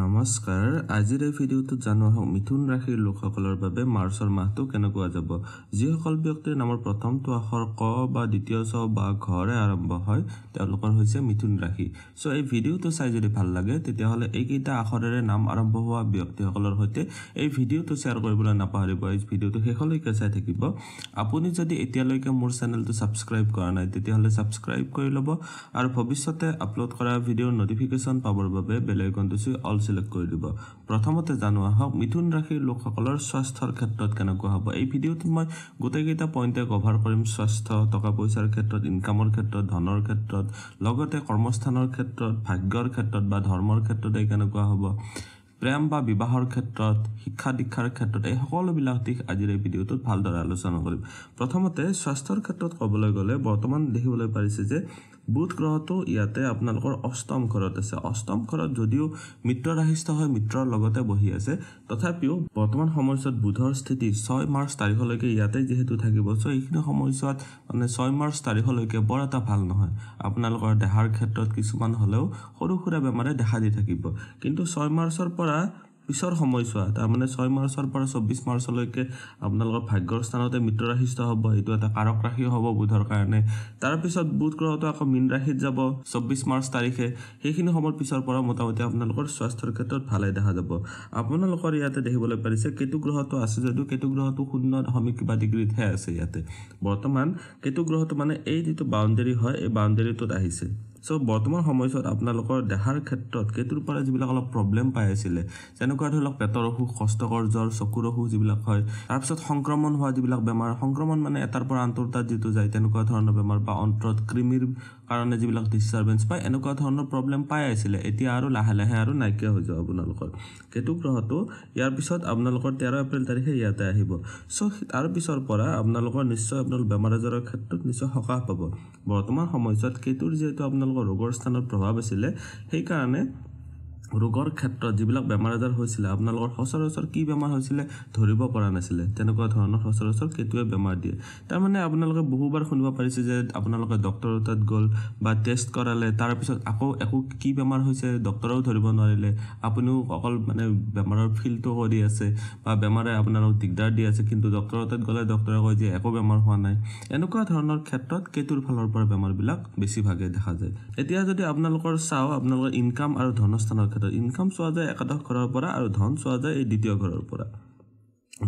নমস্কাৰ আজিৰ এই ভিডিঅ'টোত জানো আহক মিথুন ৰাশিৰ লোকসকলৰ বাবে মাৰ্চৰ মাহটো কেনেকুৱা যাব যিসকল ব্যক্তিৰ নামৰ প্ৰথমটো আখৰ ক বা দ্বিতীয় চ বা ঘৰে আৰম্ভ হয় তেওঁলোকৰ হৈছে মিথুন ৰাশি চ' এই ভিডিঅ'টো চাই যদি ভাল লাগে তেতিয়াহ'লে এইকেইটা আখৰেৰে নাম আৰম্ভ হোৱা ব্যক্তিসকলৰ সৈতে এই ভিডিঅ'টো শ্বেয়াৰ কৰিবলৈ নাপাহৰিব এই ভিডিঅ'টো শেষলৈকে চাই থাকিব আপুনি যদি এতিয়ালৈকে মোৰ চেনেলটো ছাবস্ক্ৰাইব কৰা নাই তেতিয়াহ'লে ছাবস্ক্ৰাইব কৰি ল'ব আৰু ভৱিষ্যতে আপলোড কৰা ভিডিঅ'ৰ নটিফিকেশ্যন পাবৰ বাবে বেলেগ ঘণ্টা অল ছিলেক্ট কৰি দিব প্ৰথমতে জানো আহক মিথুন ৰাশিৰ লোকসকলৰ স্বাস্থ্যৰ ক্ষেত্ৰত কেনেকুৱা হ'ব এই ভিডিঅ'টো মই গোটেইকেইটা পইণ্টে কভাৰ কৰিম স্বাস্থ্য টকা পইচাৰ ক্ষেত্ৰত ইনকামৰ ক্ষেত্ৰত ধনৰ ক্ষেত্ৰত লগতে কৰ্মস্থানৰ ক্ষেত্ৰত ভাগ্যৰ ক্ষেত্ৰত বা ধৰ্মৰ ক্ষেত্ৰতে কেনেকুৱা হ'ব প্ৰেম বা বিবাহৰ ক্ষেত্ৰত শিক্ষা দীক্ষাৰ ক্ষেত্ৰত এই সকলোবিলাক দিশ আজিৰ এই ভিডিঅ'টোত ভালদৰে আলোচনা কৰিম প্ৰথমতে স্বাস্থ্যৰ ক্ষেত্ৰত ক'বলৈ গ'লে বৰ্তমান দেখিবলৈ পাৰিছে যে বুধ গ্ৰহটো ইয়াতে আপোনালোকৰ অষ্টম ঘৰত আছে অষ্টম ঘৰত যদিও মিত্ৰ ৰাহিষ্ঠ হয় মিত্ৰৰ লগতে বহি আছে তথাপিও বৰ্তমান সময়ছোৱাত বুধৰ স্থিতি ছয় মাৰ্চ তাৰিখলৈকে ইয়াতে যিহেতু থাকিব চ' এইখিনি সময়ছোৱাত মানে ছয় মাৰ্চ তাৰিখলৈকে বৰ এটা ভাল নহয় আপোনালোকৰ দেহাৰ ক্ষেত্ৰত কিছুমান হ'লেও সৰু সুৰা বেমাৰে দেখা দি থাকিব কিন্তু ছয় মাৰ্চৰ পৰা পিছৰ সময়ছোৱা তাৰমানে ছয় মাৰ্চৰ পৰা চৌব্বিছ মাৰ্চলৈকে আপোনালোকৰ ভাগ্যৰ স্থানতে মিত্ৰ ৰাশিষ্ট হ'ব এইটো এটা কাৰক ৰাশি হ'ব বুধৰ কাৰণে তাৰপিছত বুধ গ্ৰহটো আকৌ মীন ৰাশিত যাব চৌব্বিছ মাৰ্চ তাৰিখে সেইখিনি সময়ৰ পিছৰ পৰা মোটামুটি আপোনালোকৰ স্বাস্থ্যৰ ক্ষেত্ৰত ভালেই দেখা যাব আপোনালোকৰ ইয়াতে দেখিবলৈ পাৰিছে কেতু গ্ৰহটো আছে যদিও কেতু গ্ৰহটো শূন্য দশমিক কিবা ডিগ্ৰীতহে আছে ইয়াতে বৰ্তমান কেতু গ্ৰহটো মানে এই যিটো বাউণ্ডেৰী হয় এই বাউণ্ডেৰীটোত আহিছে চ' বৰ্তমান সময়ছোৱাত আপোনালোকৰ দেহাৰ ক্ষেত্ৰত সেইটোৰ পৰা যিবিলাক অলপ প্ৰব্লেম পাই আছিলে যেনেকুৱা ধৰি লওক পেটৰ অসুখ কষ্টকৰ জ্বৰ চকুৰ অসুখ যিবিলাক হয় তাৰপিছত সংক্ৰমণ হোৱা যিবিলাক বেমাৰ সংক্ৰমণ মানে এটাৰ পৰা আনটোৰ তাত যিটো যায় তেনেকুৱা ধৰণৰ বেমাৰ বা অন্তৰত কৃমিৰ কাৰণে যিবিলাক ডিষ্টাৰ্বেঞ্চ পায় এনেকুৱা ধৰণৰ প্ৰব্লেম পাই আছিলে এতিয়া আৰু লাহে লাহে আৰু নাইকিয়া হৈ যাব আপোনালোকৰ কেতু গ্ৰহটো ইয়াৰ পিছত আপোনালোকৰ তেৰ এপ্ৰিল তাৰিখে ইয়াতে আহিব চ' তাৰ পিছৰ পৰা আপোনালোকৰ নিশ্চয় আপোনালোকৰ বেমাৰ আজাৰৰ ক্ষেত্ৰত নিশ্চয় সকাহ পাব বৰ্তমান সময়ছোৱাত কেতুৰ যিহেতু আপোনালোকৰ ৰোগৰ স্থানত প্ৰভাৱ আছিলে সেইকাৰণে ৰোগৰ ক্ষেত্ৰত যিবিলাক বেমাৰ আজাৰ হৈছিলে আপোনালোকৰ সচৰাচৰ কি বেমাৰ হৈছিলে ধৰিব পৰা নাছিলে তেনেকুৱা ধৰণৰ সচৰাচৰ কেতিয়াও বেমাৰ দিয়ে তাৰমানে আপোনালোকে বহুবাৰ শুনিব পাৰিছে যে আপোনালোকে ডক্টৰৰ তাত গ'ল বা টেষ্ট কৰালে তাৰপিছত আকৌ একো কি বেমাৰ হৈছে ডক্টৰেও ধৰিব নোৱাৰিলে আপুনিও অকল মানে বেমাৰৰ ফিল্ডটো কৰি আছে বা বেমাৰে আপোনালোকক দিগদাৰ দি আছে কিন্তু ডক্টৰৰ তাত গ'লে ডক্টৰে কয় যে একো বেমাৰ হোৱা নাই এনেকুৱা ধৰণৰ ক্ষেত্ৰত কেতুৰ ফালৰ পৰা বেমাৰবিলাক বেছিভাগে দেখা যায় এতিয়া যদি আপোনালোকৰ চাওঁ আপোনালোকৰ ইনকাম আৰু ধনস্থানৰ ক্ষেত্ৰত অৰ্থাৎ ইনকাম চোৱা যায় একাদশ ঘৰৰ পৰা আৰু ধন চোৱা যায় এই দ্বিতীয় ঘৰৰ পৰা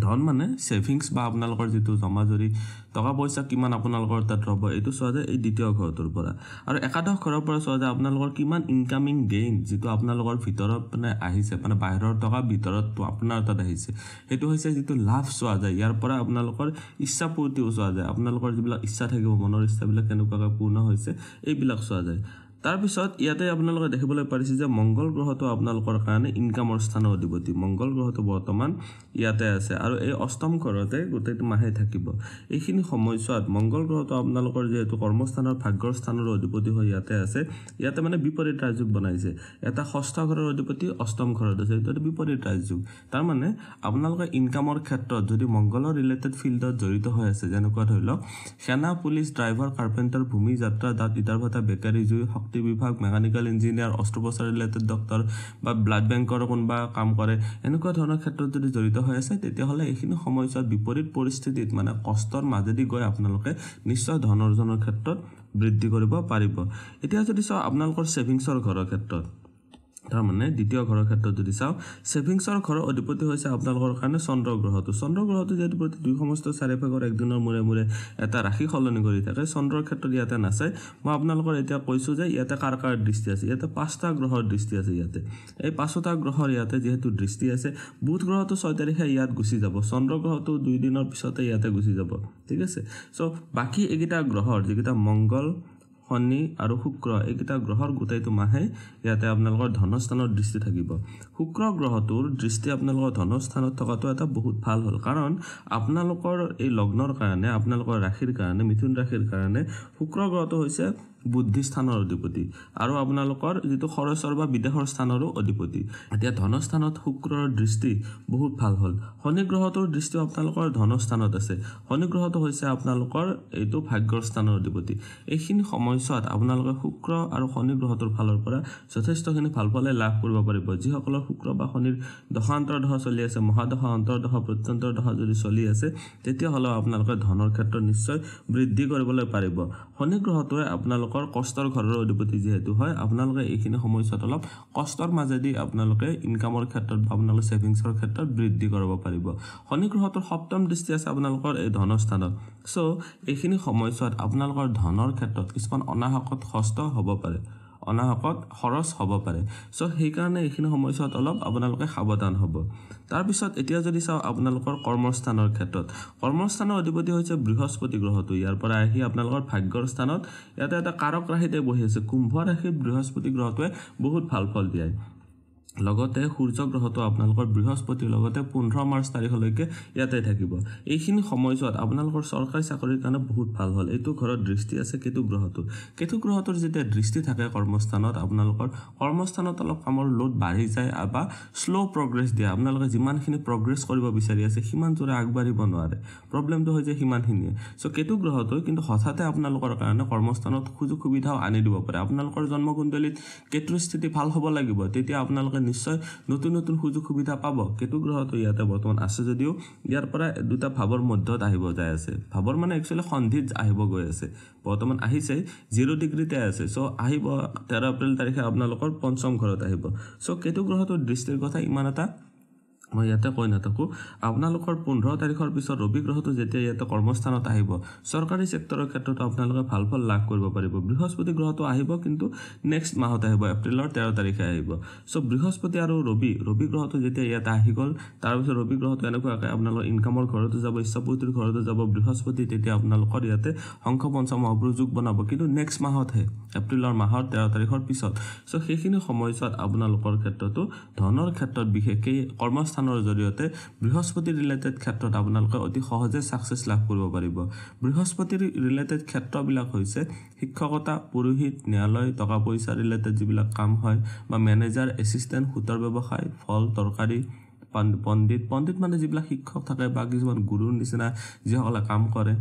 ধন মানে ছেভিংছ বা আপোনালোকৰ যিটো জমা জৰি টকা পইচা কিমান আপোনালোকৰ তাত ৰ'ব এইটো চোৱা যায় এই দ্বিতীয় ঘৰটোৰ পৰা আৰু একাদশ ঘৰৰ পৰা চোৱা যায় আপোনালোকৰ কিমান ইনকামিং গেইন যিটো আপোনালোকৰ ভিতৰত মানে আহিছে মানে বাহিৰৰ টকা ভিতৰত আপোনাৰ তাত আহিছে সেইটো হৈছে যিটো লাভ চোৱা যায় ইয়াৰ পৰা আপোনালোকৰ ইচ্ছা পূৰ্তিও চোৱা যায় আপোনালোকৰ যিবিলাক ইচ্ছা থাকিব মনৰ ইচ্ছাবিলাক কেনেকুৱাকৈ পূৰ্ণ হৈছে এইবিলাক চোৱা যায় তাৰপিছত ইয়াতে আপোনালোকে দেখিবলৈ পাৰিছে যে মংগল গ্ৰহটো আপোনালোকৰ কাৰণে ইনকামৰ স্থানৰ অধিপতি মংগল গ্ৰহটো বৰ্তমান ইয়াতে আছে আৰু এই অষ্টম ঘৰতে গোটেইটো মাহে থাকিব এইখিনি সময়ছোৱাত মংগল গ্ৰহটো আপোনালোকৰ যিহেতু কৰ্মস্থানৰ ভাগ্যৰ স্থানৰ অধিপতি হৈ ইয়াতে আছে ইয়াতে মানে বিপৰীত ৰাজযোগ বনাইছে এটা ষষ্ঠ ঘৰৰ অধিপতি অষ্টম ঘৰত আছে সেইটো এটা বিপৰীত ৰাজযোগ তাৰমানে আপোনালোকে ইনকামৰ ক্ষেত্ৰত যদি মংগলৰ ৰিলেটেড ফিল্ডত জড়িত হৈ আছে যেনেকুৱা ধৰি লওক সেনা পুলিচ ড্ৰাইভাৰ কাৰ্পেণ্টাৰ ভূমি যাত্ৰা দাঁত ইটাৰ ভটা বেকাৰী জুই ভৰ্তি বিভাগ মেকানিকেল ইঞ্জিনিয়াৰ অস্ত্ৰোপচাৰ ৰিলেটেড ডক্টৰ বা ব্লাড বেংকৰ কোনোবা কাম কৰে এনেকুৱা ধৰণৰ ক্ষেত্ৰত যদি জড়িত হৈ আছে তেতিয়াহ'লে এইখিনি সময়ছোৱাত বিপৰীত পৰিস্থিতিত মানে কষ্টৰ মাজেদি গৈ আপোনালোকে নিশ্চয় ধন অৰ্জনৰ ক্ষেত্ৰত বৃদ্ধি কৰিব পাৰিব এতিয়া যদি চাওঁ আপোনালোকৰ ছেভিংছৰ ঘৰৰ ক্ষেত্ৰত তাৰমানে দ্বিতীয় ঘৰৰ ক্ষেত্ৰত যদি চাওঁ ছেভিংছৰ ঘৰৰ অধিপতি হৈছে আপোনালোকৰ কাৰণে চন্দ্ৰ গ্ৰহটো চন্দ্ৰ গ্ৰহটো যিহেতু প্ৰতি দুই সমষ্ট চাৰিভাগৰ একদিনৰ মূৰে মূৰে এটা ৰাশি সলনি কৰি থাকে চন্দ্ৰৰ ক্ষেত্ৰত ইয়াতে নাচায় মই আপোনালোকৰ এতিয়া কৈছোঁ যে ইয়াতে কাৰ কাৰ দৃষ্টি আছে ইয়াতে পাঁচটা গ্ৰহৰ দৃষ্টি আছে ইয়াতে এই পাঁচটা গ্ৰহৰ ইয়াতে যিহেতু দৃষ্টি আছে বুধ গ্ৰহটো ছয় তাৰিখে ইয়াত গুচি যাব চন্দ্ৰ গ্ৰহটো দুই দিনৰ পিছতে ইয়াতে গুচি যাব ঠিক আছে চ' বাকী এইকেইটা গ্ৰহৰ যিকেইটা মংগল শনি আৰু শুক্ৰ এইকেইটা গ্ৰহৰ গোটেইটো মাহে ইয়াতে আপোনালোকৰ ধনস্থানৰ দৃষ্টি থাকিব শুক্ৰ গ্ৰহটোৰ দৃষ্টি আপোনালোকৰ ধনস্থানত থকাটো এটা বহুত ভাল হ'ল কাৰণ আপোনালোকৰ এই লগ্নৰ কাৰণে আপোনালোকৰ ৰাশিৰ কাৰণে মিথুন ৰাশিৰ কাৰণে শুক্ৰ গ্ৰহটো হৈছে বুদ্ধি স্থানৰ অধিপতি আৰু আপোনালোকৰ যিটো খৰচৰ বা বিদেশৰ স্থানৰো অধিপতি এতিয়া ধনস্থানত শুক্ৰৰ দৃষ্টি বহুত ভাল হ'ল শনি গ্ৰহটোৰ দৃষ্টি আপোনালোকৰ ধনস্থানত আছে শনি গ্ৰহটো হৈছে আপোনালোকৰ এইটো ভাগ্যৰ স্থানৰ অধিপতি এইখিনি সময়ছোৱাত আপোনালোকে শুক্ৰ আৰু শনি গ্ৰহটোৰ ফালৰ পৰা যথেষ্টখিনি ভাল ফলে লাভ কৰিব পাৰিব যিসকলৰ শুক্ৰ বা শনিৰ দশান্তৰদশা চলি আছে মহাদশা অন্তৰদশা প্ৰত্যন্তৰদশা যদি চলি আছে তেতিয়াহ'লেও আপোনালোকে ধনৰ ক্ষেত্ৰত নিশ্চয় বৃদ্ধি কৰিবলৈ পাৰিব শনি গ্ৰহটোৱে আপোনালোকৰ আপোনালোকৰ কষ্টৰ ঘৰৰ অধিপতি যিহেতু হয় আপোনালোকে এইখিনি সময়ছোৱাত অলপ কষ্টৰ মাজেদি আপোনালোকে ইনকামৰ ক্ষেত্ৰত বা আপোনালোকৰ ছেভিংছৰ ক্ষেত্ৰত বৃদ্ধি কৰিব পাৰিব শনি গ্ৰহটোৰ সপ্তম দৃষ্টি আছে আপোনালোকৰ এই ধনস্থানত চ' এইখিনি সময়ছোৱাত আপোনালোকৰ ধনৰ ক্ষেত্ৰত কিছুমান অনাহকত কষ্ট হ'ব পাৰে অনাহকত খৰচ হ'ব পাৰে চ' সেইকাৰণে এইখিনি সময়ছোৱাত অলপ আপোনালোকে সাৱধান হ'ব তাৰপিছত এতিয়া যদি চাওঁ আপোনালোকৰ কৰ্মস্থানৰ ক্ষেত্ৰত কৰ্মস্থানৰ অধিপতি হৈছে বৃহস্পতি গ্ৰহটো ইয়াৰ পৰা আহি আপোনালোকৰ ভাগ্যৰ স্থানত ইয়াতে এটা কাৰক ৰাশিতে বহি আছে কুম্ভ ৰাশিত বৃহস্পতি গ্ৰহটোৱে বহুত ভাল ফল দিয়ে লগতে সূৰ্য গ্ৰহটো আপোনালোকৰ বৃহস্পতিৰ লগতে পোন্ধৰ মাৰ্চ তাৰিখলৈকে ইয়াতে থাকিব এইখিনি সময়ছোৱাত আপোনালোকৰ চৰকাৰী চাকৰিৰ কাৰণে বহুত ভাল হ'ল এইটো ঘৰত দৃষ্টি আছে কেতু গ্ৰহটো কেতু গ্ৰহটোৰ যেতিয়া দৃষ্টি থাকে কৰ্মস্থানত আপোনালোকৰ কৰ্মস্থানত অলপ কামৰ লোড বাঢ়ি যায় বা শ্ল' প্ৰগ্ৰেছ দিয়ে আপোনালোকে যিমানখিনি প্ৰগ্ৰেছ কৰিব বিচাৰি আছে সিমানযোৰে আগবাঢ়িব নোৱাৰে প্ৰব্লেমটো হৈছে সিমানখিনিয়ে চ' কেতু গ্ৰহটো কিন্তু হঠাতে আপোনালোকৰ কাৰণে কৰ্মস্থানত সুযোগ সুবিধাও আনি দিব পাৰে আপোনালোকৰ জন্মকুণ্ডলীত কেতুৰ স্থিতি ভাল হ'ব লাগিব তেতিয়া আপোনালোকে নিশ্চয় নতুন নতুন সুযোগ সুবিধা পাব কেতু গ্ৰহটো ইয়াতে বৰ্তমান আছে যদিও ইয়াৰ পৰা দুটা ভাৱৰ মধ্যত আহিব যায় আছে ভাৱৰ মানে একচুৱেলি সন্ধিত আহিব গৈ আছে বৰ্তমান আহিছে জিৰ' ডিগ্ৰীতে আছে চ' আহিব তেৰ এপ্ৰিল তাৰিখে আপোনালোকৰ পঞ্চম ঘৰত আহিব চ' কেতু গ্ৰহটোৰ দৃষ্টিৰ কথা ইমান এটা মই ইয়াতে কৈ নাথাকোঁ আপোনালোকৰ পোন্ধৰ তাৰিখৰ পিছত ৰবি গ্ৰহটো যেতিয়া ইয়াতে কৰ্মস্থানত আহিব চৰকাৰী চেক্টৰৰ ক্ষেত্ৰত আপোনালোকে ভাল ফল লাভ কৰিব পাৰিব বৃহস্পতি গ্ৰহটো আহিব কিন্তু নেক্সট মাহত আহিব এপ্ৰিলৰ তেৰ তাৰিখে আহিব চ' বৃহস্পতি আৰু ৰবি ৰবি গ্ৰহটো যেতিয়া ইয়াত আহি গ'ল তাৰপিছত ৰবি গ্ৰহটো এনেকুৱাকৈ আপোনালোকৰ ইনকামৰ ঘৰতো যাব ইচ্ছাপুত্ৰীৰ ঘৰতো যাব বৃহস্পতি তেতিয়া আপোনালোকৰ ইয়াতে শংখ পঞ্চম অভিযোগ বনাব কিন্তু নেক্সট মাহতহে এপ্ৰিলৰ মাহৰ তেৰ তাৰিখৰ পিছত চ' সেইখিনি সময়ছোৱাত আপোনালোকৰ ক্ষেত্ৰতো ধনৰ ক্ষেত্ৰত বিশেষকৈ কৰ্মস্থান অনুষ্ঠানৰ জৰিয়তে বৃহস্পতি ৰিলেটেড ক্ষেত্ৰত আপোনালোকে অতি সহজে ছাকচেছ লাভ কৰিব পাৰিব বৃহস্পতি ৰিলেটেড ক্ষেত্ৰবিলাক হৈছে শিক্ষকতা পুৰোহিত ন্যায়ালয় টকা পইচা ৰিলেটেড যিবিলাক কাম হয় বা মেনেজাৰ এছিষ্টেণ্ট সূতৰ ব্যৱসায় ফল তৰকাৰী পণ্ডিত পণ্ডিত মানে যিবিলাক শিক্ষক থাকে বা কিছুমান গুৰুৰ নিচিনা যিসকলে কাম কৰে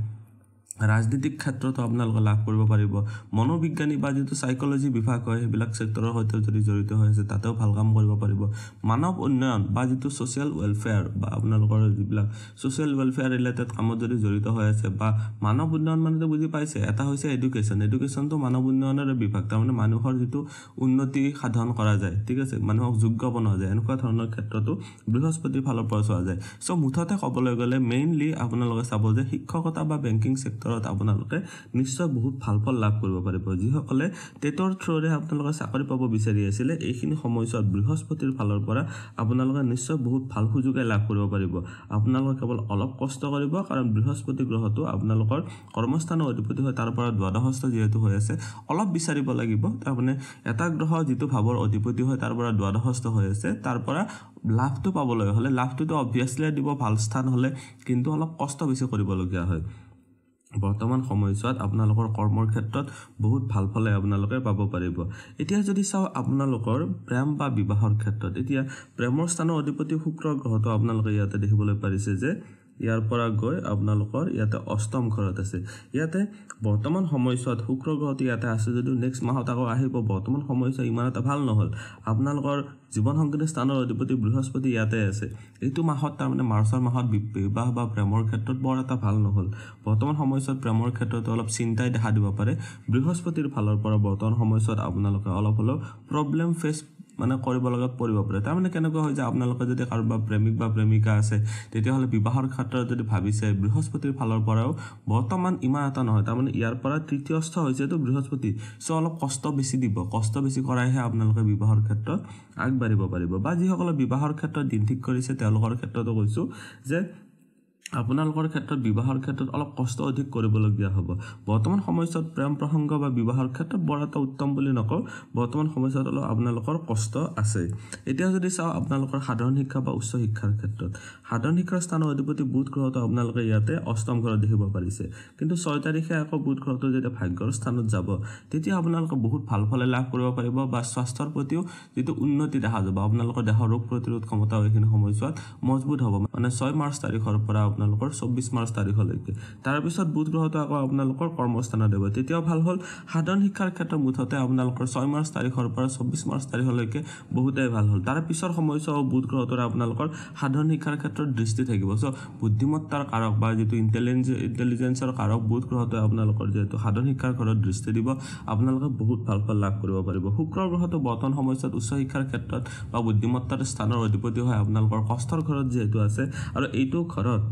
ৰাজনীতিক ক্ষেত্ৰতো আপোনালোকে লাভ কৰিব পাৰিব মনোবিজ্ঞানী বা যিটো চাইক'লজি বিভাগ হয় সেইবিলাক চেক্টৰৰ সৈতে যদি জড়িত হৈ আছে তাতেও ভাল কাম কৰিব পাৰিব মানৱ উন্নয়ন বা যিটো ছ'চিয়েল ৱেলফেয়াৰ বা আপোনালোকৰ যিবিলাক ছ'চিয়েল ৱেলফেয়াৰ ৰিলেটেড কামত যদি জড়িত হৈ আছে বা মানৱ উন্নয়ন মানেতো বুজি পাইছে এটা হৈছে এডুকেশ্যন এডুকেশ্যনটো মানৱ উন্নয়নৰ বিভাগ তাৰমানে মানুহৰ যিটো উন্নতি সাধন কৰা যায় ঠিক আছে মানুহক যোগ্য বনোৱা যায় এনেকুৱা ধৰণৰ ক্ষেত্ৰতো বৃহস্পতিৰ ফালৰ পৰা চোৱা যায় চ' মুঠতে ক'বলৈ গ'লে মেইনলি আপোনালোকে চাব যে শিক্ষকতা বা বেংকিং চেক্টৰ ভিতৰত আপোনালোকে নিশ্চয় বহুত ভাল ফল লাভ কৰিব পাৰিব যিসকলে টেটৰ থ্ৰোৰে আপোনালোকে চাকৰি পাব বিচাৰি আছিলে এইখিনি সময়ছোৱাত বৃহস্পতিৰ ফালৰ পৰা আপোনালোকে নিশ্চয় বহুত ভাল সুযোগে লাভ কৰিব পাৰিব আপোনালোকে কেৱল অলপ কষ্ট কৰিব কাৰণ বৃহস্পতি গ্ৰহটো আপোনালোকৰ কৰ্মস্থানৰ অধিপতি হয় তাৰ পৰা দ্বাদশস্থ যিহেতু হৈ আছে অলপ বিচাৰিব লাগিব তাৰমানে এটা গ্ৰহ যিটো ভাৱৰ অধিপতি হয় তাৰ পৰা দ্বাদশস্থ হৈ আছে তাৰ পৰা লাভটো পাবলৈ হ'লে লাভটোতো অভিয়াছলি দিব ভাল স্থান হ'লে কিন্তু অলপ কষ্ট বেছি কৰিবলগীয়া হয় বৰ্তমান সময়ছোৱাত আপোনালোকৰ কৰ্মৰ ক্ষেত্ৰত বহুত ভাল ফলে আপোনালোকে পাব পাৰিব এতিয়া যদি চাওঁ আপোনালোকৰ প্ৰেম বা বিবাহৰ ক্ষেত্ৰত এতিয়া প্ৰেমৰ স্থানৰ অধিপতি শুক্ৰ গ্ৰহটো আপোনালোকে ইয়াতে দেখিবলৈ পাৰিছে যে ইয়াৰ পৰা গৈ আপোনালোকৰ ইয়াতে অষ্টম ঘৰত আছে ইয়াতে বৰ্তমান সময়ছোৱাত শুক্ৰ গ্ৰহটো ইয়াতে আছে যদিও নেক্সট মাহত আকৌ আহিব বৰ্তমান সময়ছোৱা ইমান এটা ভাল নহ'ল আপোনালোকৰ জীৱন সংগীত স্থানৰ অধিপতি বৃহস্পতি ইয়াতে আছে এইটো মাহত তাৰমানে মাৰ্চৰ মাহত বিবাহ বা প্ৰেমৰ ক্ষেত্ৰত বৰ এটা ভাল নহ'ল বৰ্তমান সময়ছোৱাত প্ৰেমৰ ক্ষেত্ৰত অলপ চিন্তাই দেখা দিব পাৰে বৃহস্পতিৰ ফালৰ পৰা বৰ্তমান সময়ছোৱাত আপোনালোকে অলপ হ'লেও প্ৰব্লেম ফেচ মানে কৰিব লগাত পৰিব পাৰে তাৰমানে কেনেকুৱা হয় যে আপোনালোকে যদি কাৰোবাৰ প্ৰেমিক বা প্ৰেমিকা আছে তেতিয়াহ'লে বিবাহৰ ক্ষেত্ৰত যদি ভাবিছে বৃহস্পতিৰ ফালৰ পৰাও বৰ্তমান ইমান এটা নহয় তাৰমানে ইয়াৰ পৰা তৃতীয়স্থ এইটো বৃহস্পতি চ' অলপ কষ্ট বেছি দিব কষ্ট বেছি কৰাইহে আপোনালোকে বিবাহৰ ক্ষেত্ৰত আগবাঢ়িব পাৰিব বা যিসকলে বিবাহৰ ক্ষেত্ৰত দিন ঠিক কৰিছে তেওঁলোকৰ ক্ষেত্ৰতো কৈছোঁ যে আপোনালোকৰ ক্ষেত্ৰত বিবাহৰ ক্ষেত্ৰত অলপ কষ্ট অধিক কৰিবলগীয়া হ'ব বৰ্তমান সময়ছোৱাত প্ৰেম প্ৰসংগ বা বিবাহৰ ক্ষেত্ৰত বৰ এটা উত্তম বুলি নকওঁ বৰ্তমান সময়ছোৱাত অলপ আপোনালোকৰ কষ্ট আছে এতিয়া যদি চাওঁ আপোনালোকৰ সাধাৰণ শিক্ষা বা উচ্চ শিক্ষাৰ ক্ষেত্ৰত সাধাৰণ শিক্ষাৰ স্থানৰ অধিপতি বুধ গ্ৰহটো আপোনালোকে ইয়াতে অষ্টম ঘৰত দেখিব পাৰিছে কিন্তু ছয় তাৰিখে আকৌ বুধ গ্ৰহটো যেতিয়া ভাগ্যৰ স্থানত যাব তেতিয়া আপোনালোকে বহুত ভাল ফলে লাভ কৰিব পাৰিব বা স্বাস্থ্যৰ প্ৰতিও যিটো উন্নতি দেখা যাব আপোনালোকৰ দেহৰ ৰোগ প্ৰতিৰোধ ক্ষমতাও এইখিনি সময়ছোৱাত মজবুত হ'ব মানে ছয় মাৰ্চ তাৰিখৰ পৰা আপোনালোকৰ চৌব্বিছ মাৰ্চ তাৰিখলৈকে তাৰপিছত বুধ গ্ৰহটো আকৌ আপোনালোকৰ কৰ্মস্থানত দিব তেতিয়াও ভাল হ'ল সাধাৰণ শিক্ষাৰ ক্ষেত্ৰত মুঠতে আপোনালোকৰ ছয় মাৰ্চ তাৰিখৰ পৰা চৌব্বিছ মাৰ্চ তাৰিখলৈকে বহুতেই ভাল হ'ল তাৰ পিছৰ সময়ছোৱাও বুধ গ্ৰহটোৰে আপোনালোকৰ সাধাৰণ শিক্ষাৰ ক্ষেত্ৰত দৃষ্টি থাকিব চ' বুদ্ধিমত্তাৰ কাৰক বা যিটো ইণ্টেলিজ ইণ্টেলিজেঞ্চৰ কাৰক বুধ গ্ৰহটোৱে আপোনালোকৰ যিহেতু সাধাৰণ শিক্ষাৰ ঘৰত দৃষ্টি দিব আপোনালোকে বহুত ভাল ফল লাভ কৰিব পাৰিব শুক্ৰ গ্ৰহটো বৰ্তমান সময়ছোৱাত উচ্চ শিক্ষাৰ ক্ষেত্ৰত বা বুদ্ধিমত্তাৰ স্থানৰ অধিপতি হয় আপোনালোকৰ কষ্টৰ ঘৰত যিহেতু আছে আৰু এইটো ঘৰত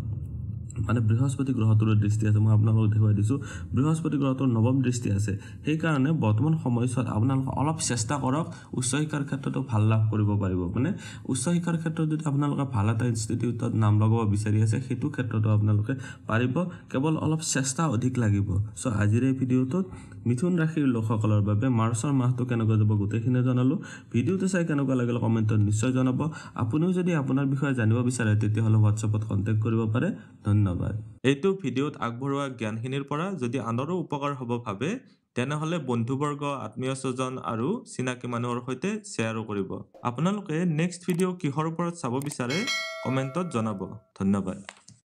মানে বৃহস্পতি গ্ৰহটোৰ দৃষ্টি আছে মই আপোনালোকক দেখুৱাই দিছোঁ বৃহস্পতি গ্ৰহটোৰ নৱম দৃষ্টি আছে সেইকাৰণে বৰ্তমান সময়ছোৱাত আপোনালোকে অলপ চেষ্টা কৰক উচ্চ শিক্ষাৰ ক্ষেত্ৰতো ভাল লাভ কৰিব পাৰিব মানে উচ্চ শিক্ষাৰ ক্ষেত্ৰত যদি আপোনালোকে ভাল এটা ইনষ্টিটিউটত নাম লগাব বিচাৰি আছে সেইটো ক্ষেত্ৰতো আপোনালোকে পাৰিব কেৱল অলপ চেষ্টা অধিক লাগিব চ' আজিৰ এই ভিডিঅ'টোত মিথুন ৰাশিৰ লোকসকলৰ বাবে মাৰ্চৰ মাহটো কেনেকুৱা যাব গোটেইখিনি জনালোঁ ভিডিঅ'টো চাই কেনেকুৱা লাগিলে কমেণ্টত নিশ্চয় জনাব আপুনিও যদি আপোনাৰ বিষয়ে জানিব বিচাৰে তেতিয়াহ'লে হোৱাটছএপত কণ্টেক্ট কৰিব পাৰে ধন্যবাদ ধন্যবাদ এইটো ভিডিঅ'ত আগবঢ়োৱা জ্ঞানখিনিৰ পৰা যদি আনৰো উপকাৰ হ'ব ভাবে তেনেহ'লে বন্ধুবৰ্গ আত্মীয় স্বজন আৰু চিনাকি মানুহৰ সৈতে শ্বেয়াৰো কৰিব আপোনালোকে নেক্সট ভিডিঅ' কিহৰ ওপৰত চাব বিচাৰে কমেণ্টত জনাব ধন্যবাদ